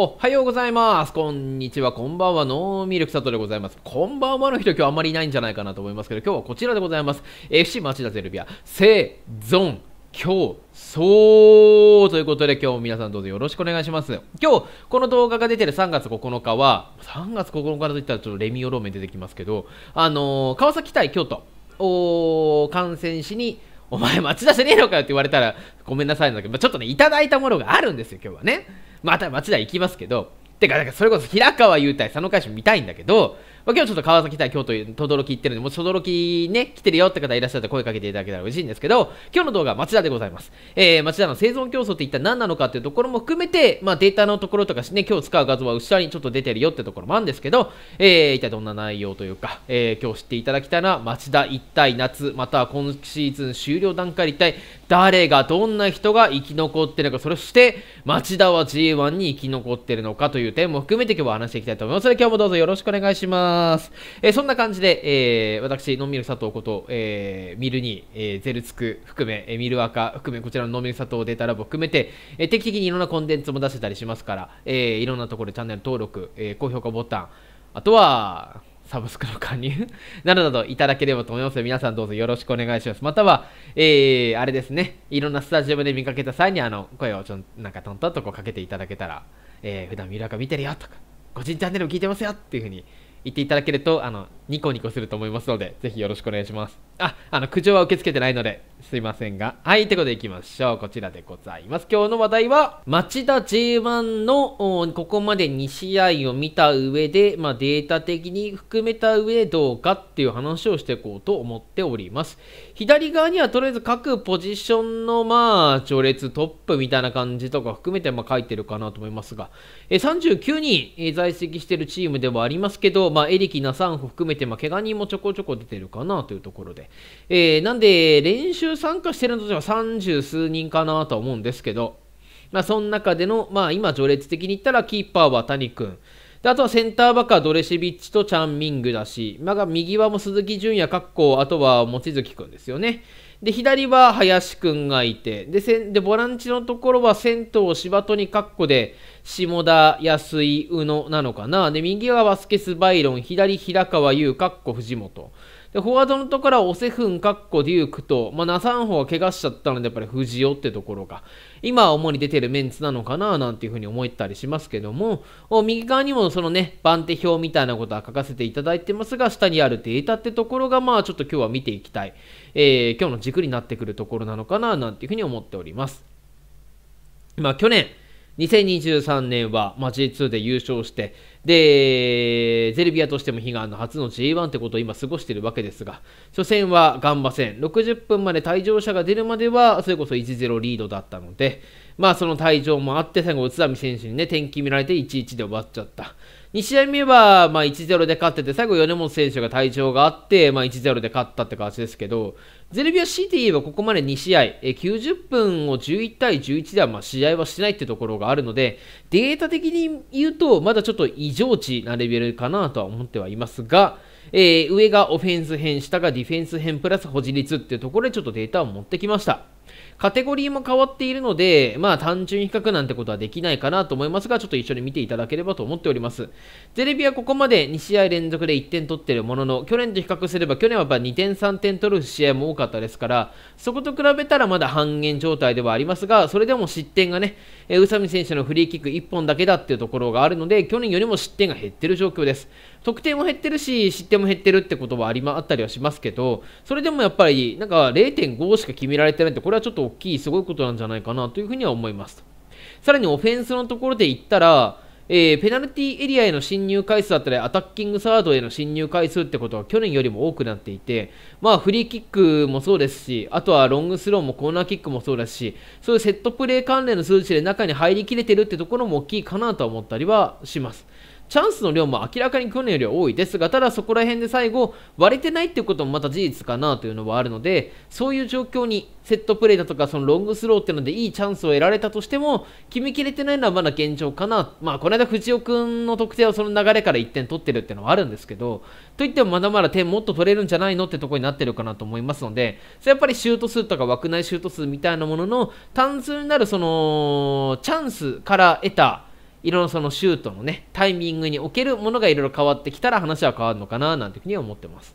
おはようございます。こんにちは。こんばんは。ノーミルクサトでございます。こんばんはの人、今日あんまりいないんじゃないかなと思いますけど、今日はこちらでございます。FC 町田ゼルビア、生存競争ということで今日皆さんどうぞよろしくお願いします今日この動画が出てる3月9日は3月9日といったらちょっとレミオローメン出てきますけどあのー、川崎対京都を観戦しにお前町田じゃねえのかよって言われたらごめんなさいなんだけど、ちょっとねいただいたものがあるんですよ今日はねまた町田行きますけど、てか、それこそ平川雄大、佐野会舟見たいんだけど、まあ、今日ちょっと川崎対京都、力行ってるんで、もう力ね、来てるよって方いらっしゃったら声かけていただけたら嬉しいんですけど、今日の動画は町田でございます。えー、町田の生存競争って一体何なのかっていうところも含めて、まあ、データのところとかね、今日使う画像は後ろにちょっと出てるよってところもあるんですけど、えー、一体どんな内容というか、えー、今日知っていただきたいのは、町田一体夏、または今シーズン終了段階で一体誰が、どんな人が生き残ってるのか、そして、町田は g 1に生き残ってるのかという点も含めて今日は話していきたいと思いますので、今日もどうぞよろしくお願いします。えー、そんな感じで、えー、私、のんみる佐藤こと、えー、ミルニ、えー、ゼルツク含め、えー、ミルアカ含め、こちらののんみる佐藤データラボ含めて、えー、定期的にいろんなコンテンツも出してたりしますから、えー、いろんなところでチャンネル登録、えー、高評価ボタン、あとは、サブスクの加入 などなどいただければと思いますので、皆さんどうぞよろしくお願いします。または、えー、あれですね、いろんなスタジアムで見かけた際に、あの、声をちょなんかトントンとこうかけていただけたら、えー、普段ミラーカ見てるよとか、個人チャンネルも聞いてますよっていうふうに言っていただけると、あの、ニコニコすると思いますので、ぜひよろしくお願いします。あ、あの、苦情は受け付けてないので、すいませんが。はい、ということでいきましょう。こちらでございます。今日の話題は、町田 J1 の、ここまで2試合を見た上で、まあ、データ的に含めた上でどうかっていう話をしていこうと思っております。左側にはとりあえず各ポジションの、まあ、序列トップみたいな感じとか含めて、まあ、書いてるかなと思いますが、え39人在籍してるチームではありますけど、まあ、エリキ、ナサンホ含めてて、まあ、怪我人もちょこちょこ出てるかなというところで、えー、なんで、練習参加してるのとは30数人かなとは思うんですけど、まあ、その中での、まあ、今、序列的に言ったら、キーパーは谷君、であとはセンターバックはドレシビッチとチャンミングだし、まあ、右はもう鈴木純也、かっこ、あとは望月君ですよね。で、左は林くんがいて、で、せんでボランチのところは銭湯芝戸にカッコで、下田、安井、宇野なのかな。で、右はバスケス、バイロン、左、平川優、カッコ藤本。で、フォワードのところはオセフン、カッコ、デュークと、まあ、ナサンホが怪我しちゃったので、やっぱり藤尾ってところが、今は主に出てるメンツなのかな、なんていうふうに思ったりしますけども、右側にもそのね、番手表みたいなことは書かせていただいてますが、下にあるデータってところが、まあ、ちょっと今日は見ていきたい、えー、今日の軸になってくるところなのかな、なんていうふうに思っております。まあ、去年、2023年は、まあ、J2 で優勝して、で、ゼルビアとしても悲願の初の g 1ってことを今過ごしているわけですが、初戦はガンバ戦、60分まで退場者が出るまでは、それこそ1-0リードだったので、まあその退場もあって、最後、内宮選手にね、点決められて1-1で終わっちゃった。2試合目は、まあ、1-0で勝ってて、最後、米本選手が退場があって、まあ、1-0で勝ったって形ですけど、ゼルビア C で言えばここまで2試合、え90分を11対11ではまあ試合はしてないってところがあるので、データ的に言うと、まだちょっと異常値なレベルかなとは思ってはいますが、えー、上がオフェンス編、下がディフェンス編、プラス保持率っていうところでちょっとデータを持ってきました。カテゴリーも変わっているので、まあ単純比較なんてことはできないかなと思いますが、ちょっと一緒に見ていただければと思っております。ゼレビはここまで2試合連続で1点取ってるものの、去年と比較すれば、去年はやっぱ2点3点取る試合も多かったですから、そこと比べたらまだ半減状態ではありますが、それでも失点がね、宇佐美選手のフリーキック1本だけだっていうところがあるので、去年よりも失点が減ってる状況です。得点も減ってるし、失点も減ってるってことはありまあったりはしますけど、それでもやっぱり、なんか0.5しか決められてないって、これははちょっと大きい、すごいことなんじゃないかなというふうには思います。さらにオフェンスのところで言ったら、えー、ペナルティエリアへの侵入回数だったり、アタッキングサードへの侵入回数ってことは去年よりも多くなっていて、まあフリーキックもそうですし、あとはロングスローもコーナーキックもそうですし、そういうセットプレー関連の数値で中に入りきれてるってところも大きいかなとは思ったりはします。チャンスの量も明らかに去年より多いですが、ただそこら辺で最後、割れてないっていうこともまた事実かなというのはあるので、そういう状況にセットプレーだとか、そのロングスローっていうのでいいチャンスを得られたとしても、決めきれてないのはまだ現状かな。まあ、この間藤尾君の得点はその流れから1点取ってるっていうのはあるんですけど、といってもまだまだ点もっと取れるんじゃないのってとこになってるかなと思いますので、それやっぱりシュート数とか枠内シュート数みたいなものの、単純なるその、チャンスから得たいろいろそのシュートのね、タイミングにおけるものがいろいろ変わってきたら話は変わるのかななんていうふうには思ってます。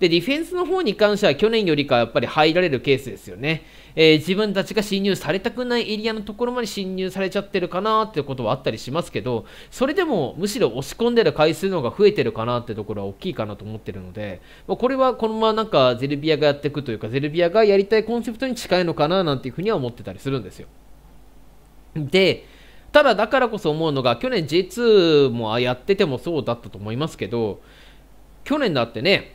で、ディフェンスの方に関しては去年よりかやっぱり入られるケースですよね。えー、自分たちが侵入されたくないエリアのところまで侵入されちゃってるかなっていうことはあったりしますけど、それでもむしろ押し込んでる回数の方が増えてるかなってところは大きいかなと思ってるので、まあ、これはこのままなんかゼルビアがやっていくというか、ゼルビアがやりたいコンセプトに近いのかななんていうふうには思ってたりするんですよ。で、ただだからこそ思うのが去年 J2 もやっててもそうだったと思いますけど去年だってね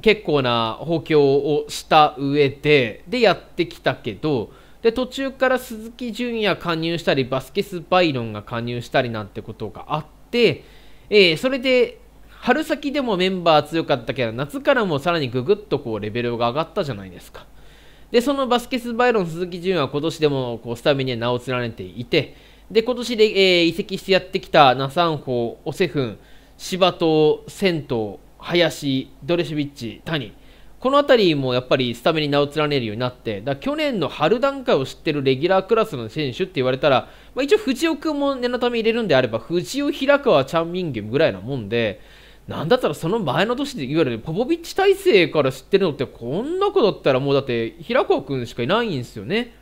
結構な補強をした上ででやってきたけどで途中から鈴木純也加入したりバスケス・バイロンが加入したりなんてことがあって、えー、それで春先でもメンバー強かったけど夏からもさらにググッとこうレベルが上がったじゃないですかでそのバスケス・バイロン鈴木純也は今年でもこうスタメンに名を連ねていてで、今年で、えー、移籍してやってきたナサンホオセフン、芝セント、林、ドレシュビッチ、谷。この辺りもやっぱりスタメンに名を連ねるようになって、だ去年の春段階を知ってるレギュラークラスの選手って言われたら、まあ、一応藤尾君も念のため入れるんであれば、藤尾、平川、チャンミンゲムぐらいなもんで、なんだったらその前の年で、いわゆるポポビッチ体制から知ってるのって、こんな子だったらもうだって平川君しかいないんですよね。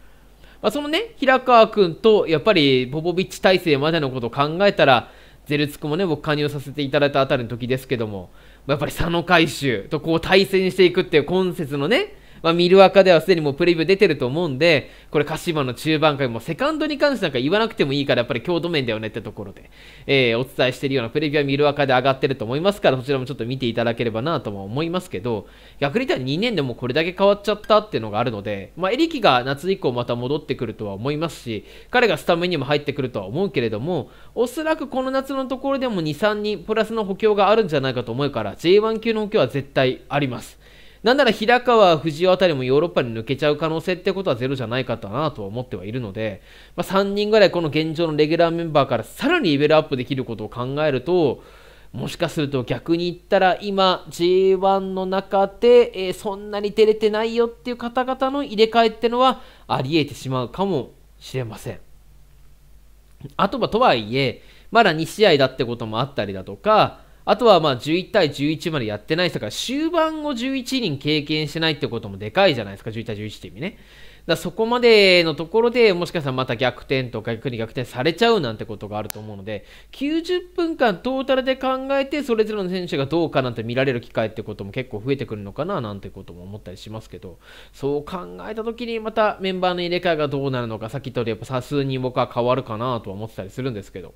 まあ、そのね、平川君とやっぱりポポビッチ体制までのことを考えたら、ゼルツクもね、僕加入させていただいたあたりの時ですけども、やっぱり佐野回収とこう対戦していくっていう今節のね、まあ、ミルアカではすでにもうプレビュー出てると思うんで、これ鹿島の中盤からもセカンドに関してなんか言わなくてもいいから、やっぱり強度面だよねってところで、えー、お伝えしてるようなプレビューはミルアカで上がってると思いますから、そちらもちょっと見ていただければなとも思いますけど、逆に言ったら2年でもこれだけ変わっちゃったっていうのがあるので、まあ、エリキが夏以降また戻ってくるとは思いますし、彼がスタメンにも入ってくるとは思うけれども、おそらくこの夏のところでも2、3人プラスの補強があるんじゃないかと思うから、J1 級の補強は絶対あります。なんなら平川、藤尾あたりもヨーロッパに抜けちゃう可能性ってことはゼロじゃないかなとは思ってはいるので、まあ、3人ぐらいこの現状のレギュラーメンバーからさらにレベルアップできることを考えると、もしかすると逆に言ったら今 J1 の中で、えー、そんなに出れてないよっていう方々の入れ替えってのはあり得てしまうかもしれません。あとはとはいえ、まだ2試合だってこともあったりだとか、あとはまあ11対11までやってない人が終盤を11人経験してないってこともでかいじゃないですか、11対11って意味ね。だそこまでのところでもしかしたらまた逆転とか逆に逆転されちゃうなんてことがあると思うので90分間トータルで考えてそれぞれの選手がどうかなんて見られる機会ってことも結構増えてくるのかななんてことも思ったりしますけどそう考えた時にまたメンバーの入れ替えがどうなるのかさっき言ったりやっぱ差数に僕は変わるかなとは思ってたりするんですけど。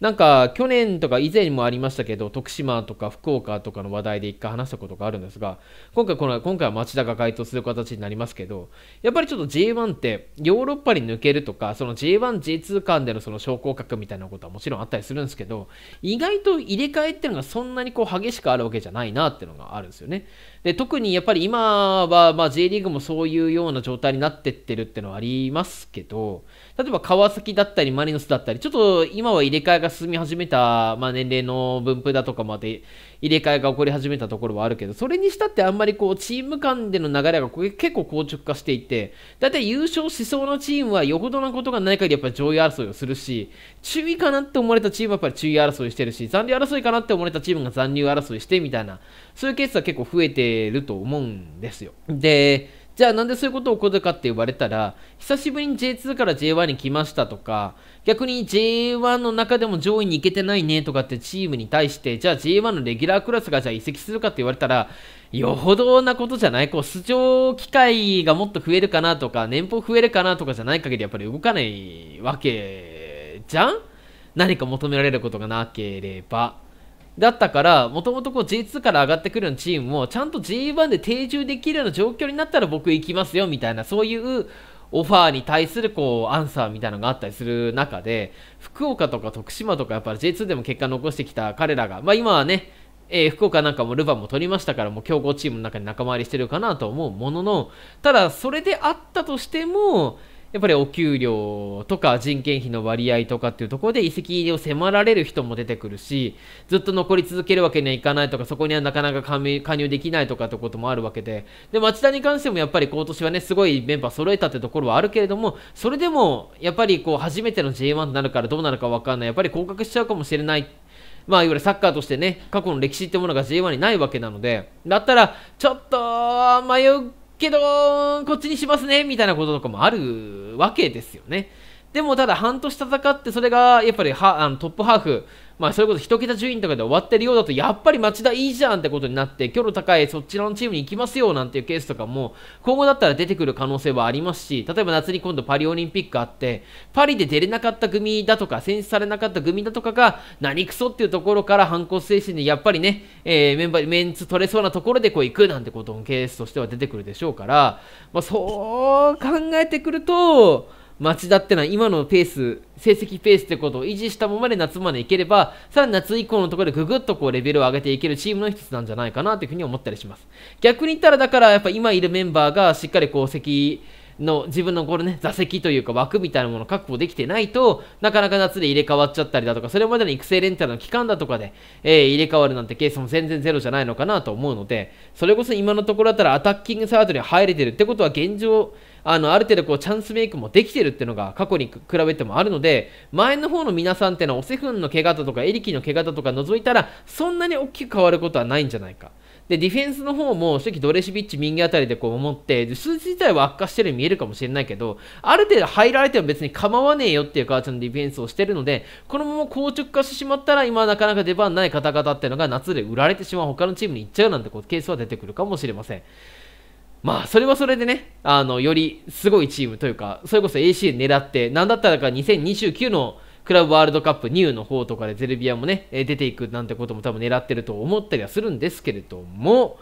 なんか去年とか以前にもありましたけど徳島とか福岡とかの話題で一回話したことがあるんですが今回この今回は町田が該当する形になりますけどやっぱりちょっと J1 ってヨーロッパに抜けるとか、その J1、J2 間でのその昇降格みたいなことはもちろんあったりするんですけど、意外と入れ替えっていうのがそんなにこう激しくあるわけじゃないなっていうのがあるんですよね。で、特にやっぱり今は、まあ、J リーグもそういうような状態になってってるってのはありますけど、例えば川崎だったりマリノスだったり、ちょっと今は入れ替えが進み始めた、まあ、年齢の分布だとかまで入れ替えが起こり始めたところはあるけど、それにしたってあんまりこう、チーム間での流れが結構硬直化していて、だいたい優勝しそうなチームはよほどなことがない限りやっぱり上位争いをするし、注意かなって思われたチームはやっぱり注意争いしてるし、残留争いかなって思われたチームが残留争いしてみたいな、そういうケースは結構増えてると思うんですよ。で、じゃあなんでそういうことを起こるかって言われたら、久しぶりに J2 から J1 に来ましたとか、逆に J1 の中でも上位に行けてないねとかってチームに対して、じゃあ J1 のレギュラークラスがじゃあ移籍するかって言われたら、よほどなことじゃない、こう、出場機会がもっと増えるかなとか、年俸増えるかなとかじゃない限りやっぱり動かないわけじゃん何か求められることがなければ。だったから、もともと J2 から上がってくるようなチームも、ちゃんと J1 で定住できるような状況になったら僕行きますよみたいな、そういうオファーに対するこうアンサーみたいなのがあったりする中で、福岡とか徳島とか、やっぱり J2 でも結果残してきた彼らが、まあ今はね、えー、福岡なんかもルヴァンも取りましたから、もう強豪チームの中に仲間入りしてるかなと思うものの、ただ、それであったとしても、やっぱりお給料とか人件費の割合とかっていうところで移籍を迫られる人も出てくるし、ずっと残り続けるわけにはいかないとか、そこにはなかなか加入できないとかってこともあるわけで、で、町田に関してもやっぱり今年はね、すごいメンバー揃えたってところはあるけれども、それでも、やっぱりこう、初めての J1 になるからどうなるかわかんない、やっぱり降格しちゃうかもしれない。まあ、いわゆるサッカーとしてね、過去の歴史ってものが J1 にないわけなので、だったら、ちょっと、迷うけど、こっちにしますね、みたいなこととかもあるわけですよね。でもただ半年戦って、それがやっぱりはあのトップハーフ、まあそれこそ1桁順位とかで終わってるようだと、やっぱり町田いいじゃんってことになって、今日の高いそちらのチームに行きますよなんていうケースとかも、今後だったら出てくる可能性はありますし、例えば夏に今度パリオリンピックあって、パリで出れなかった組だとか、選出されなかった組だとかが、何クソっていうところから反骨精神で、やっぱりね、えー、メンバー、メンツ取れそうなところでこう行くなんてことのケースとしては出てくるでしょうから、まあそう考えてくると、町田ってのは今のペース、成績ペースってことを維持したままで夏までいければ、さらに夏以降のところでぐぐっとこうレベルを上げていけるチームの一つなんじゃないかなというふうに思ったりします。逆に言ったらだからやっぱ今いるメンバーがしっかり功績、の自分のこれね、座席というか枠みたいなものを確保できてないと、なかなか夏で入れ替わっちゃったりだとか、それまでの育成レンタルの期間だとかで、えー、入れ替わるなんてケースも全然ゼロじゃないのかなと思うので、それこそ今のところだったらアタッキングサードに入れてるってことは現状、あの、ある程度こうチャンスメイクもできてるっていうのが過去に比べてもあるので、前の方の皆さんってのはおセフンの怪我だとかエリキの怪我だとか除いたら、そんなに大きく変わることはないんじゃないか。で、ディフェンスの方も、正直ドレシビッチ右あたりでこう思って、数字自体は悪化してるように見えるかもしれないけど、ある程度入られても別に構わねえよっていう形のディフェンスをしてるので、このまま硬直化してしまったら、今なかなか出番ない方々っていうのが夏で売られてしまう、他のチームに行っちゃうなんてこうケースは出てくるかもしれません。まあ、それはそれでね、あの、よりすごいチームというか、それこそ AC 狙って、なんだったらか2029のクラブワールドカップニューの方とかでゼルビアもね、え出ていくなんてことも多分狙ってると思ったりはするんですけれども、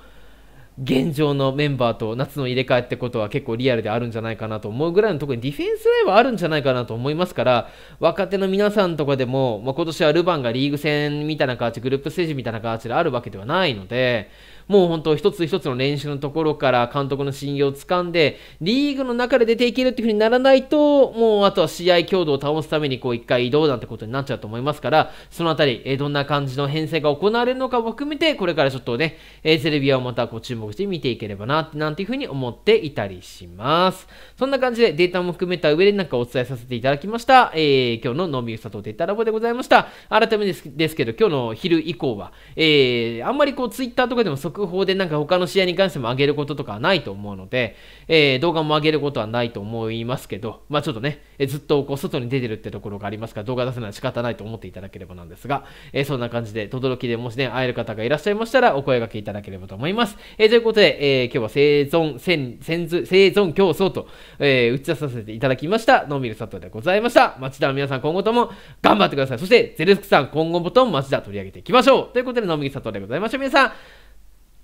現状のメンバーと夏の入れ替えってことは結構リアルであるんじゃないかなと思うぐらいの特にディフェンスラインはあるんじゃないかなと思いますから若手の皆さんとかでも、まあ、今年はルヴァンがリーグ戦みたいな形グループステージみたいな形であるわけではないのでもう本当一つ一つの練習のところから監督の信用をつかんで、リーグの中で出ていけるっていうふうにならないと、もうあとは試合強度を倒すためにこう一回移動なんてことになっちゃうと思いますから、そのあたり、えどんな感じの編成が行われるのかも含めて、これからちょっとね、えセルビアをまたこう注目して見ていければな、なんていうふうに思っていたりします。そんな感じでデータも含めた上でなんかお伝えさせていただきました。えー、今日の脳みうさとデータラボでございました。改めですですけど、今日の昼以降は、えー、あんまりこうツイッターとかでも即速報でなんか他の試合に関しても上げることとかはないと思うので、えー、動画も上げることはないと思いますけど、まあちょっとね、えずっとこう外に出てるってところがありますから、動画出すのは仕方ないと思っていただければなんですが、えー、そんな感じで、とどろきでもしね、会える方がいらっしゃいましたら、お声掛けいただければと思います。えー、ということで、え今日は生存、生存競争と、え打ち出させていただきました、のんびり佐藤でございました。町田の皆さん、今後とも頑張ってください。そして、ゼルスクさん、今後もと町田取り上げていきましょう。ということで、のんびり佐でございました。皆さん、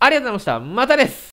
ありがとうございました。またです